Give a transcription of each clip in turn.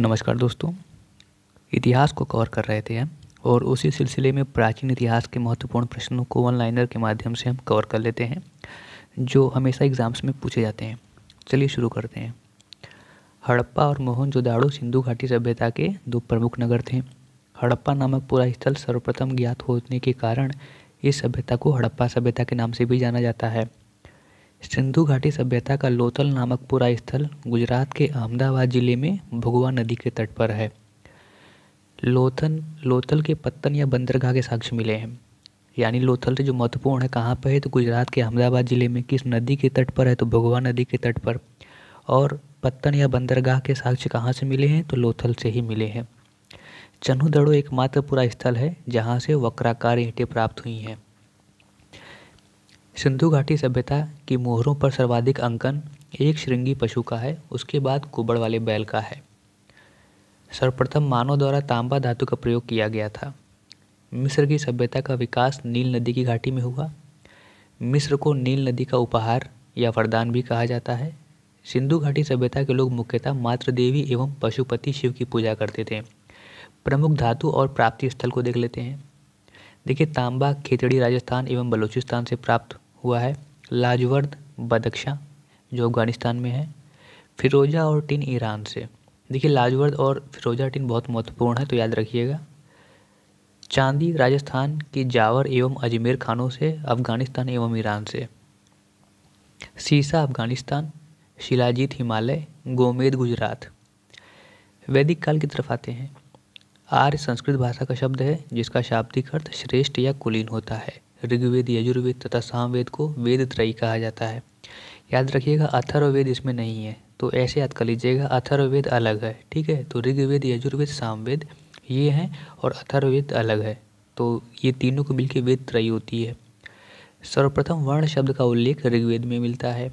नमस्कार दोस्तों इतिहास को कवर कर रहे थे हम और उसी सिलसिले में प्राचीन इतिहास के महत्वपूर्ण प्रश्नों को ऑनलाइनर के माध्यम से हम कवर कर लेते हैं जो हमेशा एग्ज़ाम्स में पूछे जाते हैं चलिए शुरू करते हैं हड़प्पा और मोहनजोदाड़ो सिंधु घाटी सभ्यता के दो प्रमुख नगर थे हड़प्पा नामक पूरा स्थल सर्वप्रथम ज्ञात होने के कारण इस सभ्यता को हड़प्पा सभ्यता के नाम से भी जाना जाता है सिंधु घाटी सभ्यता का लोथल नामक पूरा स्थल गुजरात के अहमदाबाद ज़िले में भगवा नदी के तट पर है लोथन लोथल के पत्तन या बंदरगाह के साक्ष्य मिले हैं यानी लोथल से जो महत्वपूर्ण है कहाँ पर है तो गुजरात के अहमदाबाद ज़िले में किस नदी के तट पर है तो भगवा नदी के तट पर और पत्तन या बंदरगाह के साक्ष्य कहाँ से मिले हैं तो लोथल से ही मिले हैं चन्हुदड़ो एकमात्र पूरा स्थल है जहाँ से वक्राकार ईंटें प्राप्त हुई हैं सिंधु घाटी सभ्यता की मोहरों पर सर्वाधिक अंकन एक श्रृंगी पशु का है उसके बाद कुबड़ वाले बैल का है सर्वप्रथम मानव द्वारा तांबा धातु का प्रयोग किया गया था मिस्र की सभ्यता का विकास नील नदी की घाटी में हुआ मिस्र को नील नदी का उपहार या वरदान भी कहा जाता है सिंधु घाटी सभ्यता के लोग मुख्यतः मात्र देवी एवं पशुपति शिव की पूजा करते थे प्रमुख धातु और प्राप्ति स्थल को देख लेते हैं देखिए तांबा खेतड़ी राजस्थान एवं बलूचिस्तान से प्राप्त हुआ है लाजवर्द बदख्शा जो अफगानिस्तान में है फिरोज़ा और टिन ईरान से देखिए लाजवर्द और फिरोज़ा टिन बहुत महत्वपूर्ण है तो याद रखिएगा चांदी राजस्थान की जावर एवं अजमेर खानों से अफ़गानिस्तान एवं ईरान से सीसा अफ़गानिस्तान शिलाजीत हिमालय गोमेद गुजरात वैदिक काल की तरफ आते हैं आर्य संस्कृत भाषा का शब्द है जिसका शाब्दिक अर्थ श्रेष्ठ या कुलीन होता है ऋग्वेद यजुर्वेद तथा सामवेद को वेद त्रयी कहा जाता है याद रखिएगा अथर्ववेद इसमें नहीं है तो ऐसे याद कर लीजिएगा अथर्ववेद अलग है ठीक है तो ऋग्वेद यजुर्वेद सामवेद ये हैं और अथर्ववेद अलग है तो ये तीनों को मिलकर वेद त्रयी होती है सर्वप्रथम वर्ण शब्द का उल्लेख ऋग्वेद में मिलता है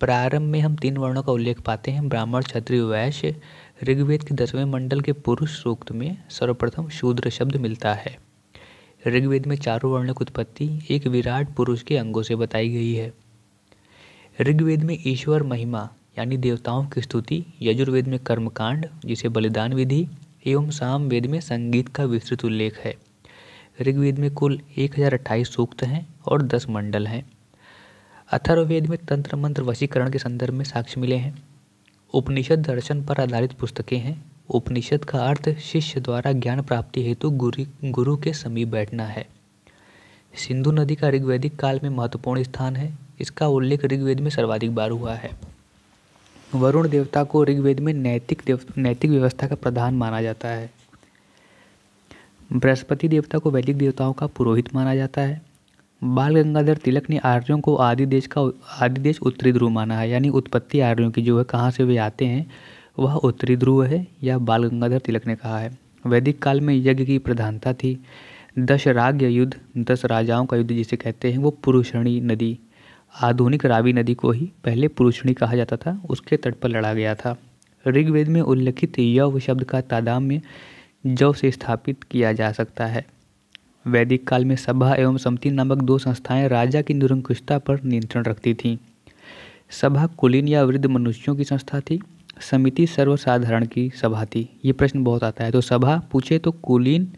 प्रारंभ में हम तीन वर्णों का उल्लेख पाते हैं ब्राह्मण क्षत्रिय वैश्य ऋग्वेद के दसवें मंडल के पुरुष सूक्त में सर्वप्रथम शूद्र शब्द मिलता है ऋग्वेद में चारों वर्णक उत्पत्ति एक विराट पुरुष के अंगों से बताई गई है ऋग्वेद में ईश्वर महिमा यानी देवताओं की स्तुति यजुर्वेद में कर्मकांड जिसे बलिदान विधि एवं साम वेद में संगीत का विस्तृत उल्लेख है ऋग्वेद में कुल एक हजार अट्ठाईस सूक्त हैं और दस मंडल हैं अथर्ववेद में तंत्र मंत्र वशीकरण के संदर्भ में साक्ष्य मिले हैं उपनिषद दर्शन पर आधारित पुस्तकें हैं उपनिषद का अर्थ शिष्य द्वारा ज्ञान प्राप्ति हेतु गुरु गुरु के समीप बैठना है सिंधु नदी का ऋग्वेदिक काल में महत्वपूर्ण स्थान है इसका उल्लेख ऋग्वेद में सर्वाधिक बार हुआ है वरुण देवता को ऋग्वेद में नैतिक देव नैतिक व्यवस्था का प्रधान माना जाता है बृहस्पति देवता को वैदिक देवताओं का पुरोहित माना जाता है बाल गंगाधर तिलक ने आर्यों को आदि देश का आदि देश उत्तरी ध्रुव माना है यानी उत्पत्ति आर्यों की जो है कहाँ से वे आते हैं वह उत्तरी ध्रुव है यह बाल गंगाधर तिलक ने कहा है वैदिक काल में यज्ञ की प्रधानता थी दशराग्य युद्ध दस राजाओं का युद्ध जिसे कहते हैं वो पुरुषणी नदी आधुनिक रावी नदी को ही पहले पुरुषणी कहा जाता था उसके तट पर लड़ा गया था ऋग्वेद में उल्लिखित यव शब्द का तादाम्य जव से स्थापित किया जा सकता है वैदिक काल में सभा एवं समिति नामक दो संस्थाएं राजा की निरंकुशता पर नियंत्रण रखती थीं सभा कुलीन या वृद्ध मनुष्यों की संस्था थी समिति सर्वसाधारण की सभा थी ये प्रश्न बहुत आता है तो सभा पूछे तो कुलीन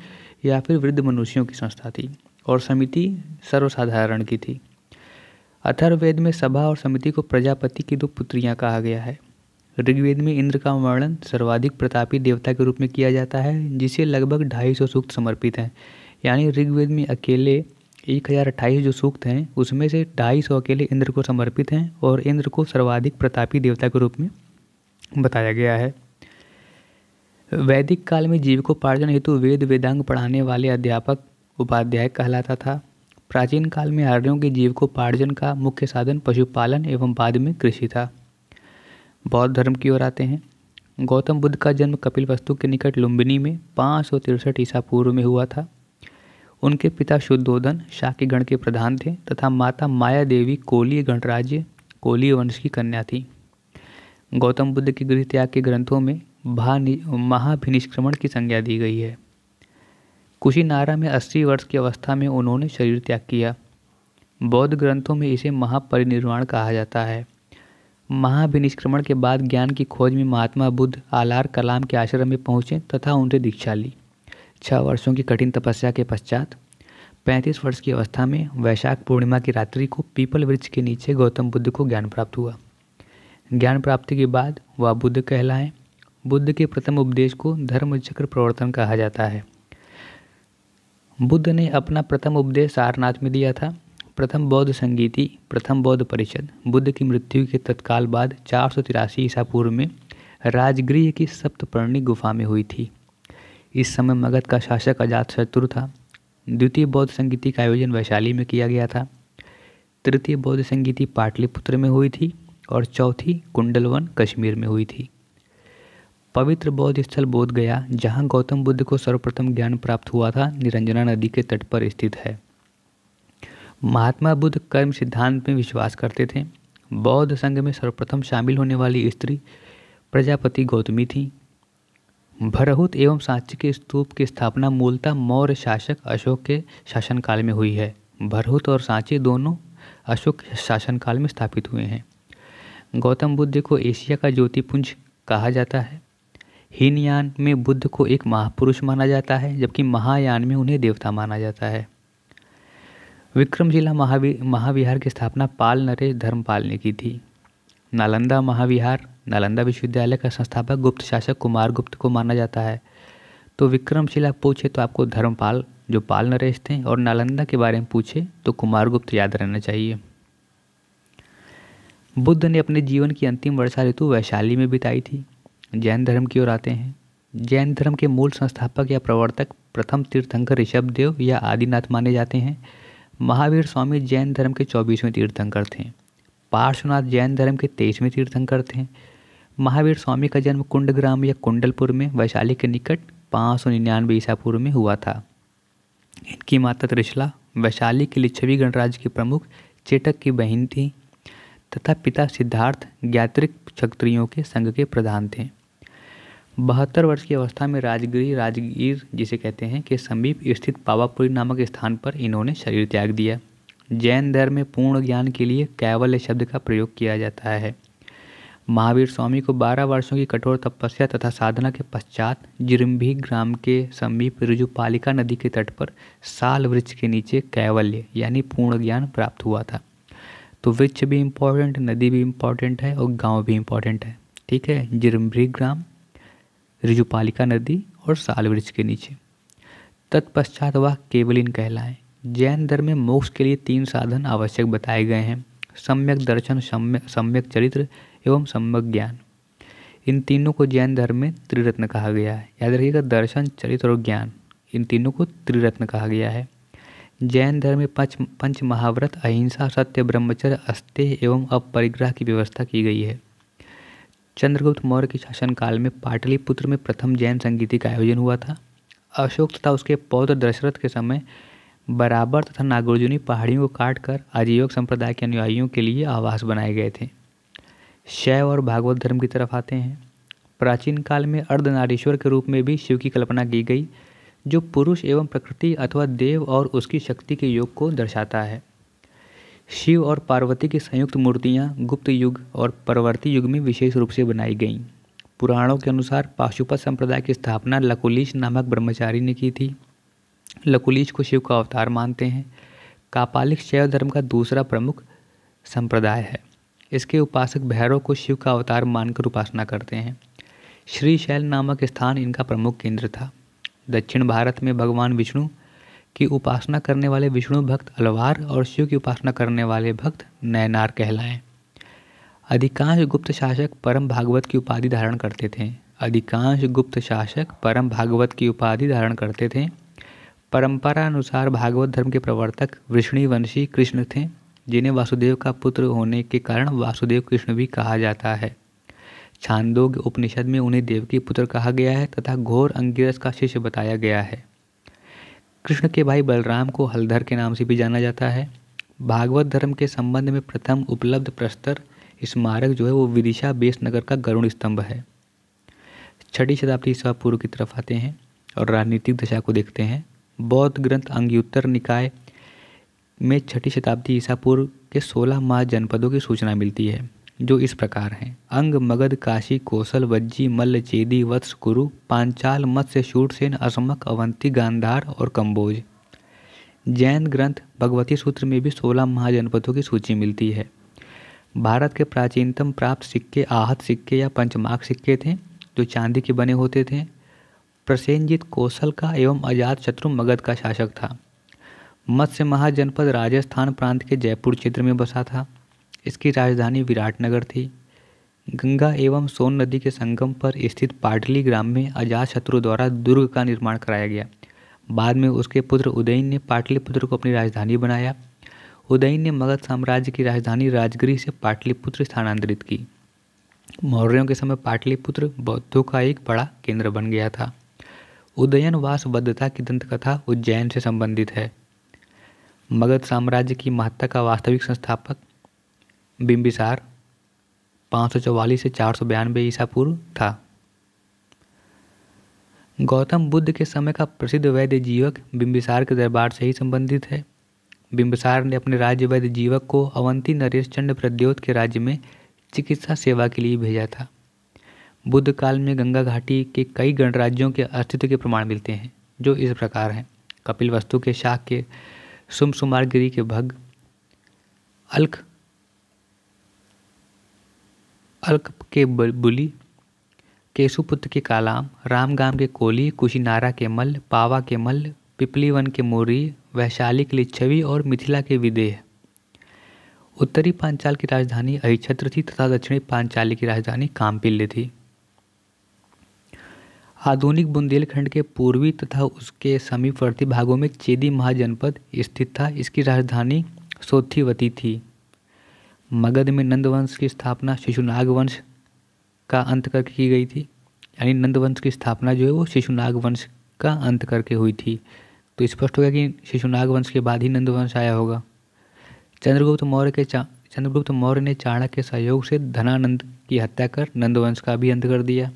या फिर वृद्ध मनुष्यों की संस्था थी और समिति सर्वसाधारण की थी अथर्वेद में सभा और समिति को प्रजापति की दो पुत्रियां कहा गया है ऋग्वेद में इंद्र का वर्णन सर्वाधिक प्रतापी देवता के रूप में किया जाता है जिसे लगभग ढाई सौ सूक्त समर्पित हैं यानी ऋग्वेद में अकेले एक हज़ार अट्ठाईस जो सूक्त हैं उसमें से ढाई सौ अकेले इंद्र को समर्पित हैं और इंद्र को सर्वाधिक प्रतापी देवता के रूप में बताया गया है वैदिक काल में जीविकोपार्जन हेतु वेद वेदांग पढ़ाने वाले अध्यापक उपाध्याय कहलाता था प्राचीन काल में आर्यों के जीविकोपार्जन का मुख्य साधन पशुपालन एवं बाद में कृषि था बौद्ध धर्म की ओर आते हैं गौतम बुद्ध का जन्म कपिल वस्तु के निकट लुम्बिनी में पाँच सौ तिरसठ ईसा पूर्व में हुआ था उनके पिता शुद्धोधन शाक्य गण के प्रधान थे तथा माता माया देवी कोली गणराज्य कोली वंश की कन्या थी गौतम बुद्ध के गृह त्याग के ग्रंथों में महाभिनिष्क्रमण की संज्ञा दी गई है कुशीनारा में 80 वर्ष की अवस्था में उन्होंने शरीर त्याग किया बौद्ध ग्रंथों में इसे महापरिनिर्वाण कहा जाता है महाभिनिष्क्रमण के बाद ज्ञान की खोज में महात्मा बुद्ध आलार कलाम के आश्रम में पहुँचे तथा उनसे दीक्षा ली छः वर्षों की कठिन तपस्या के पश्चात पैंतीस वर्ष की अवस्था में वैशाख पूर्णिमा की रात्रि को पीपल वृक्ष के नीचे गौतम बुद्ध को ज्ञान प्राप्त हुआ ज्ञान प्राप्ति के बाद वह बुद्ध कहलाएं बुद्ध के प्रथम उपदेश को धर्मचक्र प्रवर्तन कहा जाता है बुद्ध ने अपना प्रथम उपदेश सारनाथ में दिया था प्रथम बौद्ध संगीति प्रथम बौद्ध परिषद बुद्ध की मृत्यु के तत्काल बाद चार सौ तिरासी ईसा पूर्व में राजगृह की सप्तपर्णी गुफा में हुई थी इस समय मगध का शासक अजात शत्रु था द्वितीय बौद्ध संगीति का आयोजन वैशाली में किया गया था तृतीय बौद्ध संगीति पाटलिपुत्र में हुई थी और चौथी कुंडलवन कश्मीर में हुई थी पवित्र बौद्ध स्थल बोध गया जहाँ गौतम बुद्ध को सर्वप्रथम ज्ञान प्राप्त हुआ था निरंजना नदी के तट पर स्थित है महात्मा बुद्ध कर्म सिद्धांत में विश्वास करते थे बौद्ध संघ में सर्वप्रथम शामिल होने वाली स्त्री प्रजापति गौतमी थी भरहुत एवं सांची के स्तूप की स्थापना मूलतः मौर्य शासक अशोक के शासनकाल में हुई है भरहुत और सांची दोनों अशोक शासनकाल में स्थापित हुए हैं गौतम बुद्ध को एशिया का ज्योतिपुंज कहा जाता है हीनयान में बुद्ध को एक महापुरुष माना जाता है जबकि महायान में उन्हें देवता माना जाता है विक्रमशिला महावी महाविहार की स्थापना पाल नरेश धर्मपाल ने की थी नालंदा महाविहार नालंदा विश्वविद्यालय का संस्थापक गुप्त शासक कुमार गुप्त को माना जाता है तो विक्रमशिला पूछे तो आपको धर्मपाल जो पाल नरेश थे और नालंदा के बारे में पूछे तो कुमार गुप्त याद रहना चाहिए बुद्ध ने अपने जीवन की अंतिम वर्षा ऋतु वैशाली में बिताई थी जैन धर्म की ओर आते हैं जैन धर्म के मूल संस्थापक या प्रवर्तक प्रथम तीर्थंकर ऋषभ देव या आदिनाथ माने जाते हैं महावीर स्वामी जैन धर्म के चौबीसवें तीर्थंकर थे पार्श्वनाथ जैन धर्म के तेईसवें तीर्थंकर थे महावीर स्वामी का जन्म कुंडग्राम या कुंडलपुर में वैशाली के निकट पाँच सौ निन्यानवे ईसा पूर्व में हुआ था इनकी माता त्रिशला वैशाली के लिच्छवी गणराज्य की प्रमुख चेटक की बहन थी तथा पिता सिद्धार्थ ज्ञात्रिक क्षत्रियों के संघ के प्रधान थे बहत्तर वर्ष की अवस्था में राजगिरी राजगीर जिसे कहते हैं के समीप स्थित पावापुरी नामक स्थान पर इन्होंने शरीर त्याग दिया जैन धर्म में पूर्ण ज्ञान के लिए कैवल्य शब्द का प्रयोग किया जाता है महावीर स्वामी को 12 वर्षों की कठोर तपस्या तथा साधना के पश्चात जिरम्भी ग्राम के समीप रुजुपालिका नदी के तट पर साल वृक्ष के नीचे कैवल्य यानी पूर्ण ज्ञान प्राप्त हुआ था तो वृक्ष भी इम्पॉर्टेंट नदी भी इम्पॉर्टेंट है और गांव भी इम्पॉर्टेंट है ठीक है जिरम्बरी ग्राम रिजुपालिका नदी और साल वृक्ष के नीचे तत्पश्चात वह केवलिन कहलाएं जैन धर्म में मोक्ष के लिए तीन साधन आवश्यक बताए गए हैं सम्यक दर्शन सम्य सम्यक चरित्र एवं सम्यक ज्ञान इन तीनों को जैन धर्म में त्रिरत्न कहा गया है याद रखिएगा दर्शन चरित्र और ज्ञान इन तीनों को त्रिरत्न कहा गया है जैन धर्म में पंच पंच महाव्रत अहिंसा सत्य ब्रह्मचर्य अस्तेय एवं अपरिग्रह की व्यवस्था की गई है चंद्रगुप्त मौर्य के शासनकाल में पाटलिपुत्र में प्रथम जैन संगीति का आयोजन हुआ था अशोक तथा उसके पौत्र दशरथ के समय बराबर तथा नागार्जुनी पहाड़ियों को काट कर आजीवक संप्रदाय के अनुयायियों के लिए आवास बनाए गए थे शैव और भागवत धर्म की तरफ आते हैं प्राचीन काल में अर्धनारीश्वर के रूप में भी शिव की कल्पना की गई जो पुरुष एवं प्रकृति अथवा देव और उसकी शक्ति के योग को दर्शाता है शिव और पार्वती की संयुक्त मूर्तियाँ गुप्त युग और परवर्ती युग में विशेष रूप से बनाई गईं पुराणों के अनुसार पाशुपत संप्रदाय की स्थापना लकुलीश नामक ब्रह्मचारी ने की थी लकुलीश को शिव का अवतार मानते हैं कापालिक शैव धर्म का दूसरा प्रमुख संप्रदाय है इसके उपासक भैरव को शिव का अवतार मानकर उपासना करते हैं श्री शैल नामक स्थान इनका प्रमुख केंद्र था दक्षिण भारत में भगवान विष्णु की उपासना करने वाले विष्णु भक्त अलवार और शिव की उपासना करने वाले भक्त नैनार कहलाए अधिकांश गुप्त शासक परम भागवत की उपाधि धारण करते थे अधिकांश गुप्त शासक परम भागवत की उपाधि धारण करते थे परंपरा अनुसार भागवत धर्म के प्रवर्तक वृष्णिवंशी कृष्ण थे जिन्हें वासुदेव का पुत्र होने के कारण वासुदेव कृष्ण भी कहा जाता है छांदोग्य उपनिषद में उन्हें देव के पुत्र कहा गया है तथा घोर अंगिरस का शिष्य बताया गया है कृष्ण के भाई बलराम को हलधर के नाम से भी जाना जाता है भागवत धर्म के संबंध में प्रथम उपलब्ध प्रस्तर स्मारक जो है वो विदिशा बेस नगर का गरुण स्तंभ है छठी शताब्दी ईसा पूर्व की तरफ आते हैं और राजनीतिक दशा को देखते हैं बौद्ध ग्रंथ अंग्युत्तर निकाय में छठी शताब्दी ईसा पूर्व के 16 माह जनपदों की सूचना मिलती है जो इस प्रकार हैं अंग मगध काशी कौशल वज्जी मल्ल चेदी वत्स कुरु पांचाल मत्स्य शूरसेन असमक अवंती गांधार और कंबोज जैन ग्रंथ भगवती सूत्र में भी सोलह महाजनपदों की सूची मिलती है भारत के प्राचीनतम प्राप्त सिक्के आहत सिक्के या पंचमाक सिक्के थे जो चांदी के बने होते थे प्रसेंजित कौशल का एवं अजात शत्रु मगध का शासक था मत्स्य महाजनपद राजस्थान प्रांत के जयपुर क्षेत्र में बसा था इसकी राजधानी विराटनगर थी गंगा एवं सोन नदी के संगम पर स्थित पाटली ग्राम में अजात शत्रु द्वारा दुर्ग का निर्माण कराया गया बाद में उसके पुत्र उदयन ने पाटलिपुत्र को अपनी राजधानी बनाया उदयन ने मगध साम्राज्य की राजधानी राजगिरी से पाटलिपुत्र स्थानांतरित की मौर्यों के समय पाटलिपुत्र बौद्धों का एक बड़ा केंद्र बन गया था उदयन बद्धता की दंतकथा उज्जैन से संबंधित है मगध साम्राज्य की महत्ता का वास्तविक संस्थापक बिम्बिसार पाँच सौ चौवालीस से चार सौ बयानबे ईसा पूर्व था गौतम बुद्ध के समय का प्रसिद्ध वैद्य जीवक बिम्बिसार के दरबार से ही संबंधित है बिम्बिसार ने अपने राज्य वैद्य जीवक को अवंती नरेश चंड प्रद्योत के राज्य में चिकित्सा सेवा के लिए भेजा था बुद्ध काल में गंगा घाटी के कई गणराज्यों के अस्तित्व के प्रमाण मिलते हैं जो इस प्रकार हैं कपिल वस्तु के शाह के सुमसुमार गिरी के भग अल्क अल्क के बुली केशुपुत्र के कालाम रामगाम के कोली कुशीनारा के मल्ल पावा के मल पिपलीवन के मोरी वैशाली के लिच्छवि और मिथिला के विदेह उत्तरी पांचाल की राजधानी अहिछत्र थी तथा दक्षिणी पांचाली की राजधानी कामपिल्ले थी आधुनिक बुंदेलखंड के पूर्वी तथा उसके समीपवर्ती भागों में चेदी महाजनपद स्थित था इसकी राजधानी सोथीवती थी मगध में नंद वंश की स्थापना शिशुनाग वंश का अंत करके की गई थी यानी नंद वंश की स्थापना जो है वो शिशुनाग वंश का अंत करके हुई थी तो स्पष्ट हो गया कि शिशुनाग वंश के बाद ही नंद वंश आया होगा चंद्रगुप्त मौर्य के चा चंद्रगुप्त मौर्य ने चाणक्य के सहयोग से धनानंद की हत्या कर नंदवंश का भी अंत कर दिया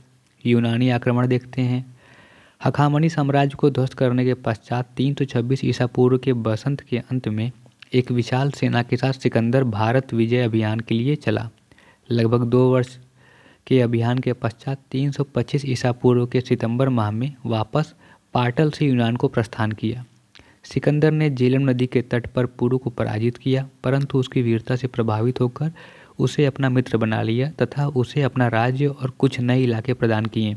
यूनानी आक्रमण देखते हैं हखामणि साम्राज्य को ध्वस्त करने के पश्चात तीन सौ छब्बीस ईसा पूर्व के बसंत के अंत में एक विशाल सेना के साथ सिकंदर भारत विजय अभियान के लिए चला लगभग दो वर्ष के अभियान के पश्चात 325 ईसा पूर्व के सितंबर माह में वापस पाटल से यूनान को प्रस्थान किया सिकंदर ने जेलम नदी के तट पर पूर्व को पराजित किया परंतु उसकी वीरता से प्रभावित होकर उसे अपना मित्र बना लिया तथा उसे अपना राज्य और कुछ नए इलाके प्रदान किए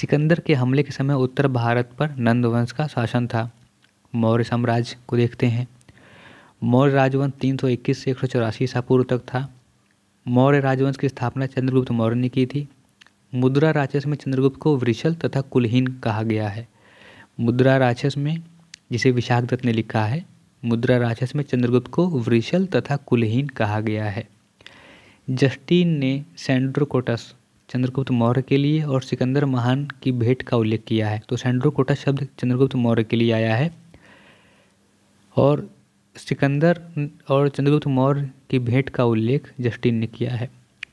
सिकंदर के हमले के समय उत्तर भारत पर नंदवंश का शासन था मौर्य साम्राज्य को देखते हैं मौर्य राजवंश 321 से एक ईसा पूर्व तक था मौर्य राजवंश की स्थापना चंद्रगुप्त मौर्य ने की थी मुद्रा राक्षस में चंद्रगुप्त को वृषल तथा कुलहीन कहा गया है मुद्रा राक्षस में जिसे विशाख दत्त ने लिखा है मुद्रा राक्षस में चंद्रगुप्त को वृषल तथा कुलहीन कहा गया है जस्टिन ने सेंड्रोकोटस चंद्रगुप्त मौर्य के लिए और सिकंदर महान की भेंट का उल्लेख किया है तो सेंड्रोकोटस शब्द चंद्रगुप्त मौर्य के लिए आया है और सिकंदर और चंद्रगुप्त मौर्य की भेंट का उल्लेख जस्टिन ने किया है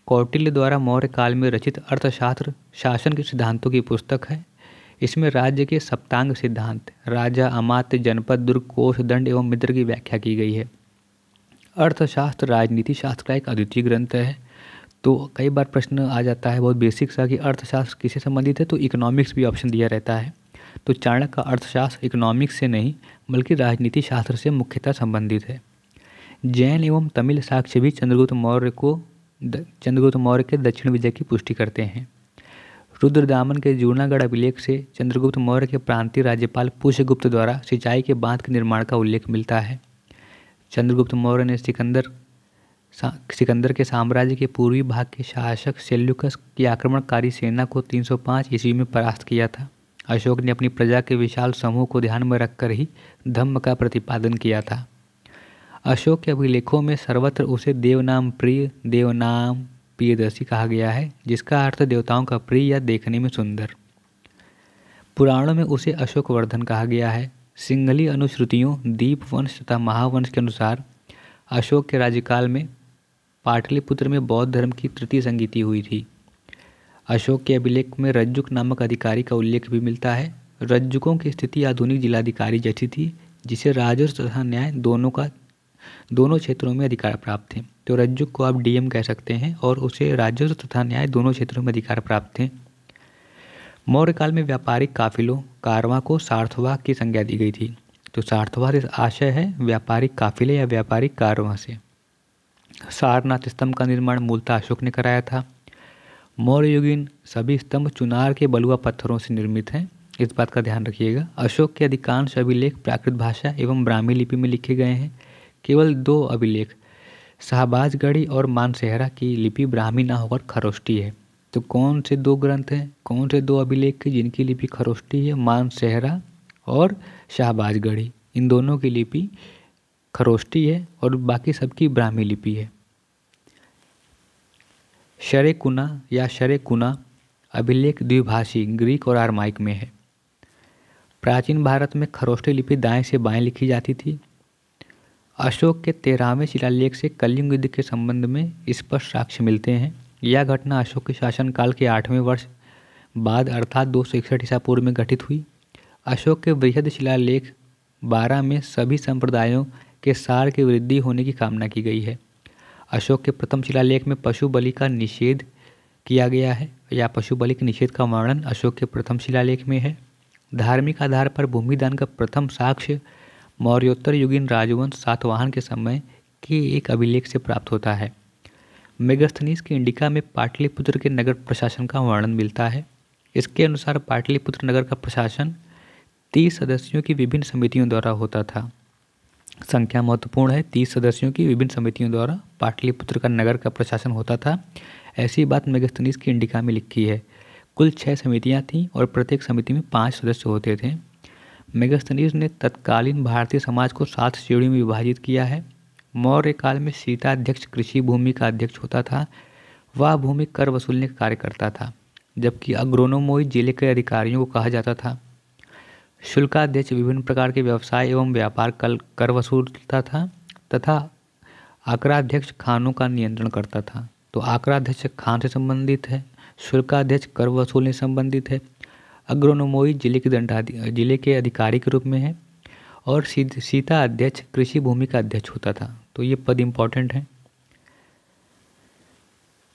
कौटिल्य द्वारा मौर्य काल में रचित अर्थशास्त्र शासन के सिद्धांतों की पुस्तक है इसमें राज्य के सप्तांग सिद्धांत राजा अमात्य जनपद दुर्ग कोष दंड एवं मित्र की व्याख्या की गई है अर्थशास्त्र राजनीति शास्त्र का एक अद्वितीय ग्रंथ है तो कई बार प्रश्न आ जाता है बहुत बेसिक सा कि अर्थशास्त्र किसे संबंधित है तो इकोनॉमिक्स भी ऑप्शन दिया रहता है तो चाणक्य का अर्थशास्त्र इकोनॉमिक्स से नहीं बल्कि राजनीति शास्त्र से मुख्यतः संबंधित है जैन एवं तमिल साक्ष्य भी चंद्रगुप्त मौर्य को चंद्रगुप्त मौर्य के दक्षिण विजय की पुष्टि करते हैं रुद्रदामन के जूनागढ़ अभिलेख से चंद्रगुप्त मौर्य के प्रांतीय राज्यपाल पुष्यगुप्त द्वारा सिंचाई के बांध के निर्माण का उल्लेख मिलता है चंद्रगुप्त मौर्य ने सिकंदर सिकंदर के साम्राज्य के पूर्वी भाग के शासक सेल्युकस की आक्रमणकारी सेना को 305 ईस्वी में परास्त किया था अशोक ने अपनी प्रजा के विशाल समूह को ध्यान में रखकर ही धम्म का प्रतिपादन किया था अशोक के अभिलेखों में सर्वत्र उसे देवनाम प्रिय देवनाम प्रियदर्शी कहा गया है जिसका अर्थ देवताओं का प्रिय या देखने में सुंदर पुराणों में उसे अशोकवर्धन कहा गया है सिंगली अनुश्रुतियों दीप वंश तथा महावंश के अनुसार अशोक के राज्यकाल में पाटलिपुत्र में बौद्ध धर्म की तृतीय संगीति हुई थी अशोक के अभिलेख में रज्जुक नामक अधिकारी का उल्लेख भी मिलता है रज्जुकों की स्थिति आधुनिक जिलाधिकारी जैसी थी जिसे राजस्व तथा न्याय दोनों का दोनों क्षेत्रों में अधिकार प्राप्त थे तो रज्जुक को आप डीएम कह सकते हैं और उसे राजस्व तथा न्याय दोनों क्षेत्रों में अधिकार प्राप्त थे मौर्य काल में व्यापारिक काफिलों कारवा को सार्थवा की संज्ञा दी गई थी तो सार्थवा से आशय है व्यापारिक काफिले या व्यापारिक कारवा से सारनाथ स्तंभ का निर्माण मूलतः अशोक ने कराया था मौर्य युगीन सभी स्तंभ चुनार के बलुआ पत्थरों से निर्मित हैं इस बात का ध्यान रखिएगा अशोक के अधिकांश अभिलेख प्राकृत भाषा एवं ब्राह्मी लिपि में लिखे गए हैं केवल दो अभिलेख शाहबाजगढ़ी और मानसेहरा की लिपि ब्राह्मी ना होकर खरोष्टी है तो कौन से दो ग्रंथ हैं कौन से दो अभिलेख जिनकी लिपि खरोष्टी है मानसेहरा और शाहबाजगढ़ी इन दोनों की लिपि खरोष्टी है और बाकी सबकी ब्राह्मी लिपि है शरेकुना या शरेकुना अभिलेख द्विभाषी ग्रीक और आरमाइक में है प्राचीन भारत में खरोष्टी लिपि दाएं से बाएं लिखी जाती थी अशोक के तेरहवें शिलालेख से कलयुग युद्ध के संबंध में स्पष्ट साक्ष्य मिलते हैं यह घटना अशोक के शासनकाल के आठवें वर्ष बाद अर्थात दो सौ इकसठ ईसा पूर्व में घटित हुई अशोक के वृहद शिलालेख बारह में सभी संप्रदायों के सार की वृद्धि होने की कामना की गई है अशोक के प्रथम शिलालेख में पशु बलि का निषेध किया गया है या पशु बलि के निषेध का वर्णन अशोक के प्रथम शिलालेख में है धार्मिक आधार पर भूमिदान का प्रथम साक्ष्य मौर्योत्तर युगीन राजवंश सातवाहन के समय के एक अभिलेख से प्राप्त होता है मेगस्थनीस की इंडिका में पाटलिपुत्र के नगर प्रशासन का वर्णन मिलता है इसके अनुसार पाटलिपुत्र नगर का प्रशासन तीस सदस्यों की विभिन्न समितियों द्वारा होता था संख्या महत्वपूर्ण है तीस सदस्यों की विभिन्न समितियों द्वारा पाटलिपुत्र का नगर का प्रशासन होता था ऐसी बात मेगस्थनीस की इंडिका में लिखी है कुल छः समितियाँ थीं और प्रत्येक समिति में पाँच सदस्य होते थे मेगस्थनीस ने तत्कालीन भारतीय समाज को सात श्रेणियों में विभाजित किया है मौर्य काल में सीताध्यक्ष कृषि भूमि का अध्यक्ष होता था वह भूमि कर वसूलने का कार्य करता था जबकि अग्रोनोमोई जिले के अधिकारियों को कहा जाता था शुल्काध्यक्ष विभिन्न प्रकार के व्यवसाय एवं व्यापार कल कर वसूलता था तथा आकराध्यक्ष खानों का नियंत्रण करता था तो आकराध्यक्ष खान से संबंधित है शुल्काध्यक्ष कर वसूलने संबंधित है अग्रोनोमोई जिले के दंडाधि जिले के अधिकारी के रूप में है और सीता अध्यक्ष कृषि भूमि का अध्यक्ष होता था तो ये पद इम्पॉर्टेंट हैं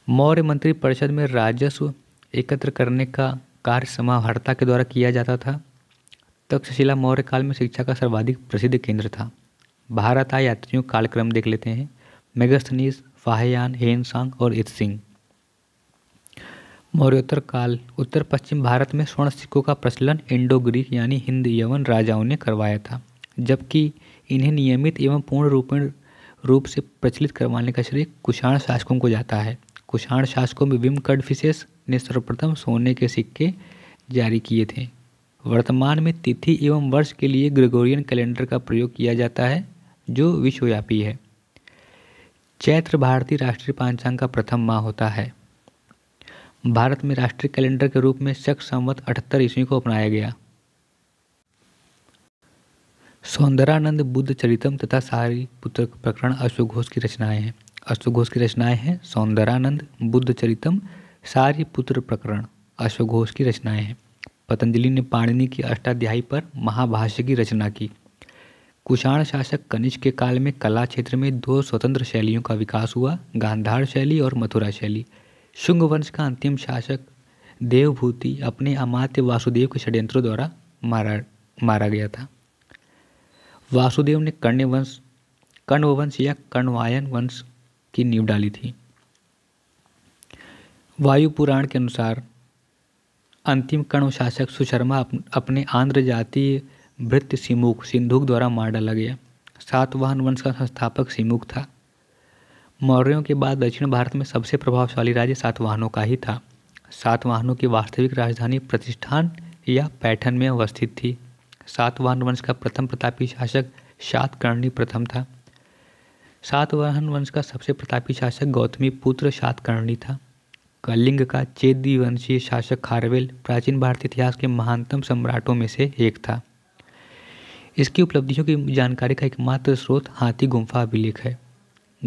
मौर्य मंत्री परिषद में राजस्व एकत्र करने का कार्य समाहर्ता के द्वारा किया जाता था तक्षशिला मौर्य काल में शिक्षा का सर्वाधिक प्रसिद्ध केंद्र था भारत आए यात्रियों कालक्रम देख लेते हैं मेगस्थनीस फाहयान हेनसांग और इतसिंह मौर्योत्तर काल उत्तर पश्चिम भारत में स्वर्ण सिक्कों का प्रचलन इंडो ग्रीक यानी हिंद यवन राजाओं ने करवाया था जबकि इन्हें नियमित एवं पूर्ण रूपेण रूप से प्रचलित करवाने का श्रेय कुषाण शासकों को जाता है कुषाण शासकों में विम कडफिशेस ने सर्वप्रथम सोने के सिक्के जारी किए थे वर्तमान में तिथि एवं वर्ष के लिए ग्रेगोरियन कैलेंडर का प्रयोग किया जाता है जो विश्वव्यापी है चैत्र भारतीय राष्ट्रीय पांचांग का प्रथम माह होता है भारत में राष्ट्रीय कैलेंडर के रूप में शक संवत अठहत्तर ईस्वी को अपनाया गया सौंदरानंद बुद्ध चरितम तथा सारी पुत्र प्रकरण अशोक घोष की रचनाएं हैं अशोक घोष की रचनाएं हैं सौंदरानंद बुद्ध चरितम सारी पुत्र प्रकरण अशोक घोष की रचनाएं हैं पतंजलि ने पाणिनि की अष्टाध्यायी पर महाभाष्य की रचना की कुषाण शासक कनिष्क के काल में कला क्षेत्र में दो स्वतंत्र शैलियों का विकास हुआ गांधार शैली और मथुरा शैली शुंग वंश का अंतिम शासक देवभूति अपने अमात्य वासुदेव के षड्यंत्रों द्वारा मारा मारा गया था वासुदेव ने कर्णवंश कर्णवंश या कर्णवायन वंश की नींव डाली थी वायु पुराण के अनुसार अंतिम कर्ण शासक सुशर्मा अपने आंध्र जातीय भृत सिमुख सिंधुक द्वारा मार डाला गया सातवाहन वंश का संस्थापक सिमुख था मौर्यों के बाद दक्षिण भारत में सबसे प्रभावशाली राज्य सातवाहनों का ही था सातवाहनों की वास्तविक राजधानी प्रतिष्ठान या पैठन में अवस्थित थी सातवाहन वंश का प्रथम प्रतापी शासक सातकर्णी प्रथम था सातवाहन वंश का सबसे प्रतापी शासक गौतमी पुत्र सातकर्णी था कलिंग का चेदीवंशीय शासक खारवेल प्राचीन भारतीय इतिहास के महानतम सम्राटों में से एक था इसकी उपलब्धियों की जानकारी का एकमात्र स्रोत हाथी गुम्फा अभिलेख है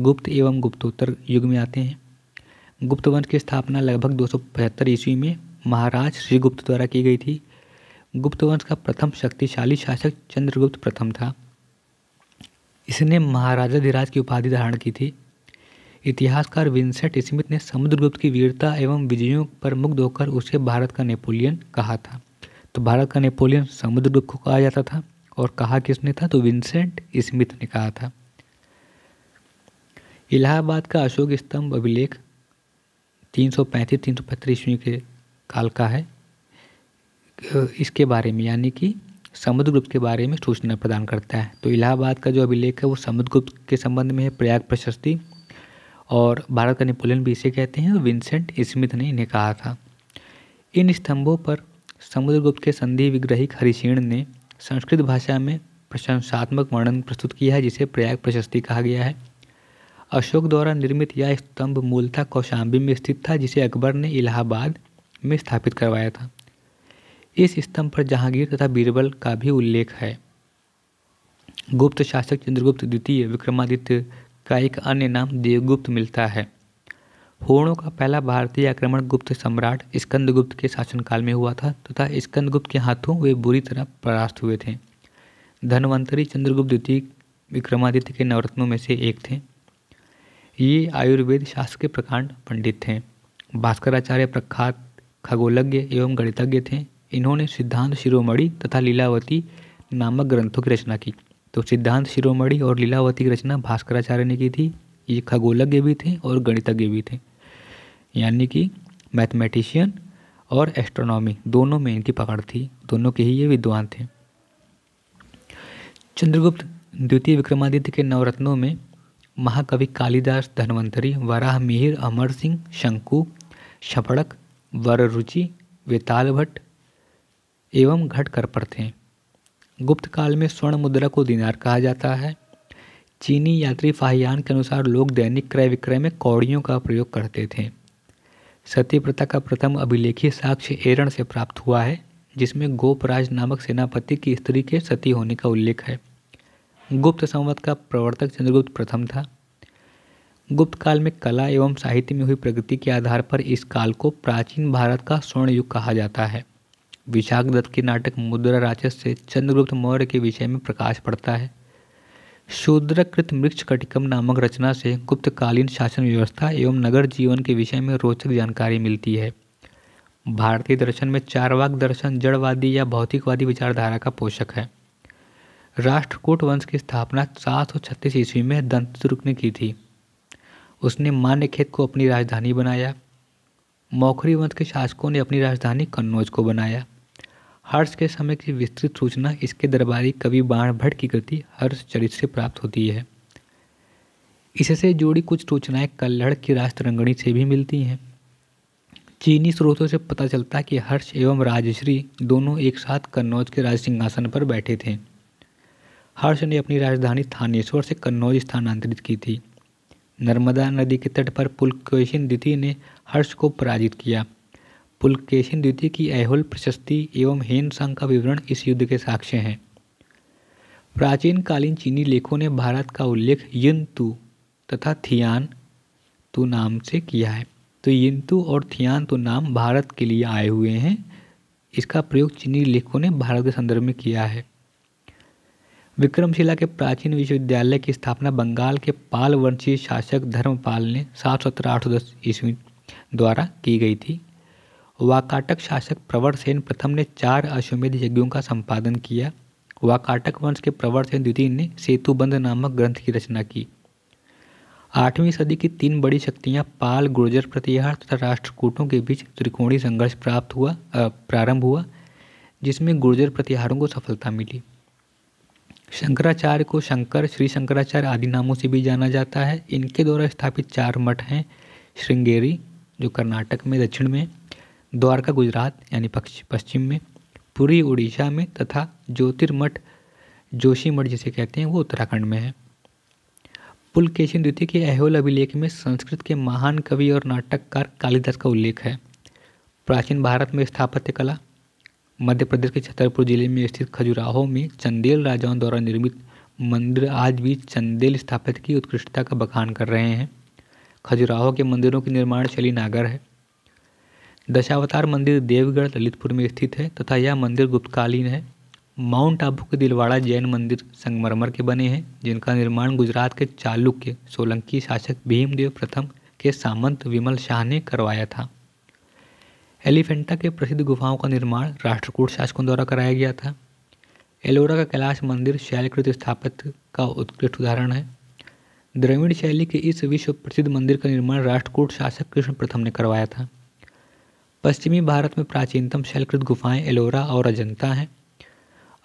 गुप्त एवं गुप्तोत्तर युग में आते हैं गुप्त वंश की स्थापना लगभग दो ईस्वी में महाराज श्रीगुप्त द्वारा की गई थी गुप्त वंश का प्रथम शक्तिशाली शासक चंद्रगुप्त प्रथम था इसने महाराजाधिराज की उपाधि धारण की थी इतिहासकार विंसेंट स्मिथ ने समुद्रगुप्त की वीरता एवं विजयों पर मुग्ध होकर उसे भारत का नेपोलियन कहा था तो भारत का नेपोलियन समुद्रगुप्त को कहा जाता था और कहा किसने था तो विंसेंट स्मिथ ने कहा था इलाहाबाद का अशोक स्तंभ अभिलेख तीन सौ पैंतीस तीन सौ पैंतीस ईस्वी के काल का है इसके बारे में यानी कि समुद्रगुप्त के बारे में सूचना प्रदान करता है तो इलाहाबाद का जो अभिलेख है वो समुद्रगुप्त के संबंध में है प्रयाग प्रशस्ति और भारत का नेपोलियन भी इसे कहते हैं विंसेंट स्मिथ ने इन्हें कहा था इन स्तंभों पर समुद्रगुप्त के संधि विग्रही हरिशीण ने संस्कृत भाषा में प्रशंसात्मक वर्णन प्रस्तुत किया है जिसे प्रयाग प्रशस्ति कहा गया है अशोक द्वारा निर्मित यह स्तंभ मूलतः कौशाम्बी में स्थित था जिसे अकबर ने इलाहाबाद में स्थापित करवाया था इस स्तंभ पर जहांगीर तथा बीरबल का भी उल्लेख है गुप्त शासक चंद्रगुप्त द्वितीय विक्रमादित्य का एक अन्य नाम देवगुप्त मिलता है होणों का पहला भारतीय आक्रमण गुप्त सम्राट स्कंदगुप्त के शासनकाल में हुआ था तथा स्कंदगुप्त के हाथों वे बुरी तरह परास्त हुए थे धनवंतरी चंद्रगुप्त द्वितीय विक्रमादित्य के नवरत्नों में से एक थे ये आयुर्वेद शास्त्र के प्रकांड पंडित थे भास्कराचार्य प्रख्यात खगोलज्ञ एवं गणितज्ञ थे इन्होंने सिद्धांत शिरोमणि तथा लीलावती नामक ग्रंथों की रचना की तो सिद्धांत शिरोमणि और लीलावती की रचना भास्कराचार्य ने की थी ये खगोलज्ञ भी थे और गणितज्ञ भी थे यानी कि मैथमेटिशियन और एस्ट्रोनॉमी दोनों में इनकी पकड़ थी दोनों के ही ये विद्वान थे चंद्रगुप्त द्वितीय विक्रमादित्य के नवरत्नों में महाकवि कालिदास धनवंतरी वराह मिहिर अमर सिंह शंकु छपड़क वररुचि वेताल भट्ट एवं घटकर थे गुप्त काल में स्वर्ण मुद्रा को दिनार कहा जाता है चीनी यात्री फाहियान के अनुसार लोग दैनिक क्रय विक्रय में कौड़ियों का प्रयोग करते थे सती प्रथा का प्रथम अभिलेखीय साक्ष्य एरण से प्राप्त हुआ है जिसमें गोपराज नामक सेनापति की स्त्री के सती होने का उल्लेख है गुप्त संवत का प्रवर्तक चंद्रगुप्त प्रथम था गुप्त काल में कला एवं साहित्य में हुई प्रगति के आधार पर इस काल को प्राचीन भारत का स्वर्ण युग कहा जाता है विशाख दत्त के नाटक मुद्रा राक्षस से चंद्रगुप्त मौर्य के विषय में प्रकाश पड़ता है शूद्रकृत मृक्ष कटिकम नामक रचना से गुप्तकालीन शासन व्यवस्था एवं नगर जीवन के विषय में रोचक जानकारी मिलती है भारतीय दर्शन में चारवाक दर्शन जड़वादी या भौतिकवादी विचारधारा का पोषक है राष्ट्रकूट वंश की स्थापना सात सौ छत्तीस ईस्वी में दंतुर्क ने की थी उसने मान्य खेत को अपनी राजधानी बनाया मौखरी वंश के शासकों ने अपनी राजधानी कन्नौज को बनाया हर्ष के समय की विस्तृत सूचना इसके दरबारी कवि बाण भट्ट की कृति हर्ष चरित से प्राप्त होती है इससे जुड़ी कुछ सूचनाएं कल्लड़ की राष्ट्ररंगणी से भी मिलती हैं चीनी स्रोतों से पता चलता कि हर्ष एवं राजश्री दोनों एक साथ कन्नौज के राज सिंहासन पर बैठे थे हर्ष ने अपनी राजधानी थानेश्वर से कन्नौज स्थानांतरित की थी नर्मदा नदी के तट पर पुलकेशिन द्वितीय ने हर्ष को पराजित किया पुलकेशिन द्वितीय की ऐहोल प्रशस्ति एवं हेन संघ का विवरण इस युद्ध के साक्ष्य हैं प्राचीन कालीन चीनी लेखों ने भारत का उल्लेख यंतु तथा थियान तु नाम से किया है तो यंतु और थियान तु नाम भारत के लिए आए हुए हैं इसका प्रयोग चीनी लेखकों ने भारत के संदर्भ में किया है विक्रमशिला के प्राचीन विश्वविद्यालय की स्थापना बंगाल के पाल वंशीय शासक धर्मपाल ने सात सत्रह आठ सौ दस ईस्वी द्वारा की गई थी वाकाटक शासक सेन प्रथम ने चार अश्वमेध यज्ञों का संपादन किया वाकाटक वंश के सेन द्वितीय ने सेतुबंध नामक ग्रंथ की रचना की आठवीं सदी की तीन बड़ी शक्तियां पाल गुर्जर प्रतिहार तथा राष्ट्रकूटों के बीच त्रिकोणीय संघर्ष प्राप्त हुआ प्रारंभ हुआ जिसमें गुर्जर प्रतिहारों को सफलता मिली शंकराचार्य को शंकर श्री शंकराचार्य आदि नामों से भी जाना जाता है इनके द्वारा स्थापित चार मठ हैं श्रृंगेरी जो कर्नाटक में दक्षिण में द्वारका गुजरात यानी पश्चिम में पूरी उड़ीसा में तथा ज्योतिर्मठ जोशीमठ जिसे कहते हैं वो उत्तराखंड में है पुलकेशिन द्वितीय के अहोल अभिलेख में संस्कृत के महान कवि और नाटककार कालिदास का उल्लेख है प्राचीन भारत में स्थापत्य कला मध्य प्रदेश के छतरपुर जिले में स्थित खजुराहो में चंदेल राजाओं द्वारा निर्मित मंदिर आज भी चंदेल स्थापित की उत्कृष्टता का बखान कर रहे हैं खजुराहो के मंदिरों की निर्माण शैली नागर है दशावतार मंदिर देवगढ़ ललितपुर में स्थित है तथा यह मंदिर गुप्तकालीन है माउंट आबू के दिलवाड़ा जैन मंदिर संगमरमर के बने हैं जिनका निर्माण गुजरात के चालुक्य सोलंकी शासक भीमदेव प्रथम के सामंत विमल शाह ने करवाया था एलिफेंटा के प्रसिद्ध गुफाओं का निर्माण राष्ट्रकूट शासकों द्वारा कराया गया था एलोरा का कैलाश मंदिर शैलकृत स्थापत्य का उत्कृष्ट उदाहरण है द्रविड़ शैली के इस विश्व प्रसिद्ध मंदिर का निर्माण राष्ट्रकूट शासक कृष्ण प्रथम ने करवाया था पश्चिमी भारत में प्राचीनतम शैलकृत गुफाएं एलोरा और अजंता हैं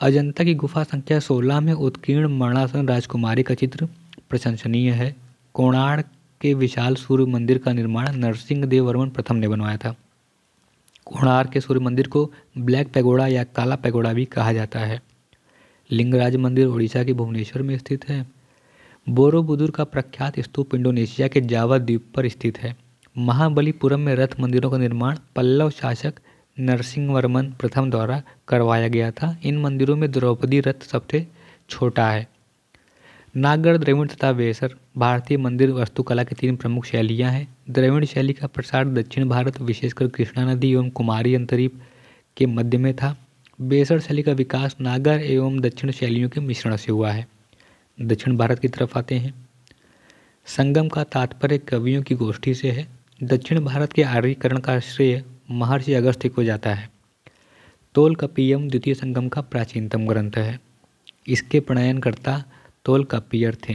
अजंता की गुफा संख्या 16 में उत्कीर्ण मरणासन राजकुमारी का चित्र प्रशंसनीय है कोणार के विशाल सूर्य मंदिर का निर्माण नरसिंह देव वर्मन प्रथम ने बनवाया था कोणार के सूर्य मंदिर को ब्लैक पैगोड़ा या काला पैगोड़ा भी कहा जाता है लिंगराज मंदिर उड़ीसा के भुवनेश्वर में स्थित है बोरोबुदुर का प्रख्यात स्तूप इंडोनेशिया के जावा द्वीप पर स्थित है महाबलीपुरम में रथ मंदिरों का निर्माण पल्लव शासक नरसिंहवर्मन प्रथम द्वारा करवाया गया था इन मंदिरों में द्रौपदी रथ सबसे छोटा है नागर द्रविण तथा वेसर भारतीय मंदिर वास्तुकला की तीन प्रमुख शैलियाँ हैं द्रविण शैली का प्रसार दक्षिण भारत विशेषकर कृष्णा नदी एवं कुमारी अंतरीप के मध्य में था बेसर शैली का विकास नागर एवं दक्षिण शैलियों के मिश्रण से हुआ है दक्षिण भारत की तरफ आते हैं संगम का तात्पर्य कवियों की गोष्ठी से है दक्षिण भारत के आर्यकरण का श्रेय महर्षि अगस्त्य को जाता है तोल कपीयम द्वितीय संगम का प्राचीनतम ग्रंथ है इसके प्रणयनकर्ता तोल कपियर थे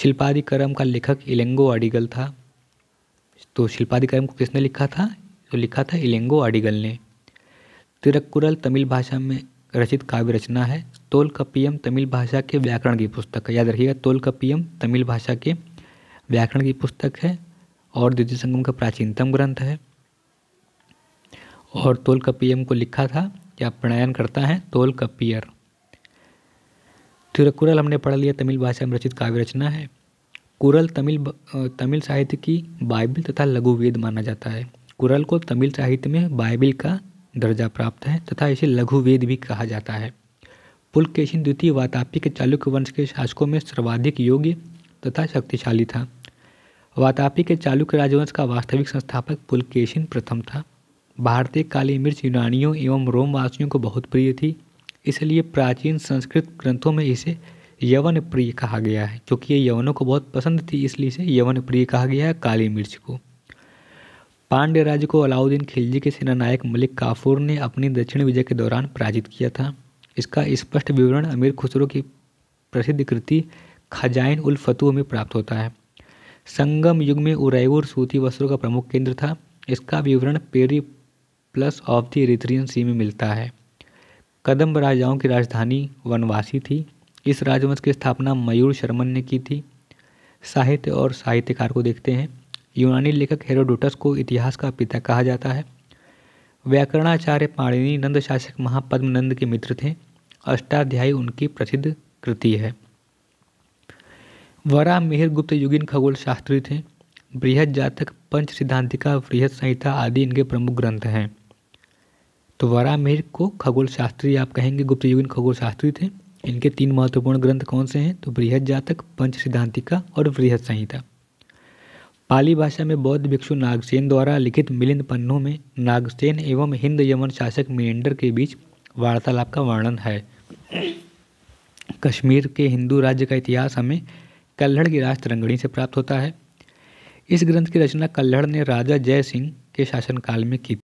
शिल्पाधिकरम का लेखक इलेंगो आडिगल था तो शिल्पाधिकरम को किसने लिखा था तो लिखा था इलेंगो आडिगल ने तिरक्कुरल तमिल भाषा में रचित काव्य रचना है तोल कपियम तमिल भाषा के व्याकरण की पुस्तक याद रखिएगा तोल कपियम तमिल भाषा के व्याकरण की पुस्तक है और द्वितीय संगम का प्राचीनतम ग्रंथ है और तोल कपियम को लिखा था या प्रणयन करता है तोल कपियर तिरुकुरल हमने पढ़ लिया तमिल भाषा में रचित काव्य रचना है कुरल तमिल तमिल साहित्य की बाइबिल तथा लघु वेद माना जाता है कुरल को तमिल साहित्य में बाइबिल का दर्जा प्राप्त है तथा इसे लघु वेद भी कहा जाता है पुलकेशिन द्वितीय वातापी के चालुक्य वंश के शासकों में सर्वाधिक योग्य तथा शक्तिशाली था वातापी के चालुक्य राजवंश का वास्तविक संस्थापक पुलकेशिन प्रथम था भारतीय काली मिर्च यूनानियों एवं रोमवासियों को बहुत प्रिय थी इसलिए प्राचीन संस्कृत ग्रंथों में इसे यवन प्रिय कहा गया है क्योंकि ये यवनों को बहुत पसंद थी इसलिए इसे यवन प्रिय कहा गया है काली मिर्च को पांड्य राज्य को अलाउद्दीन खिलजी के सेनानायक मलिक काफूर ने अपनी दक्षिण विजय के दौरान पराजित किया था इसका स्पष्ट इस विवरण अमीर खुसरो की प्रसिद्ध कृति खजाइन उल फतूह में प्राप्त होता है संगम युग में उरायवर सूती वस्त्रों का प्रमुख केंद्र था इसका विवरण Periplus of the Erythraean Sea में मिलता है कदम्ब राजाओं की राजधानी वनवासी थी इस राजवंश की स्थापना मयूर शर्मन ने की थी साहित्य और साहित्यकार को देखते हैं यूनानी लेखक हेरोडोटस को इतिहास का पिता कहा जाता है व्याकरणाचार्य पाणिनी नंद शासक महापद्मनंद के मित्र थे अष्टाध्यायी उनकी प्रसिद्ध कृति है वरा मेहर गुप्त युगीन खगोल शास्त्री थे बृहद जातक पंच सिद्धांतिका बृहद संहिता आदि इनके प्रमुख ग्रंथ हैं तो वरा मेहर को खगोल शास्त्री आप कहेंगे गुप्त युगीन खगोल शास्त्री थे इनके तीन महत्वपूर्ण ग्रंथ कौन से हैं तो बृहद जातक पंच सिद्धांतिका और बृहद संहिता पाली भाषा में बौद्ध भिक्षु नागसेन द्वारा लिखित मिलिंद पन्नों में नागसेन एवं हिंद यमन शासक मेंडर के बीच वार्तालाप का वर्णन है कश्मीर के हिंदू राज्य का इतिहास हमें कल्हड़ की राज तरंगणी से प्राप्त होता है इस ग्रंथ की रचना कल्हड़ ने राजा जय सिंह के शासनकाल में की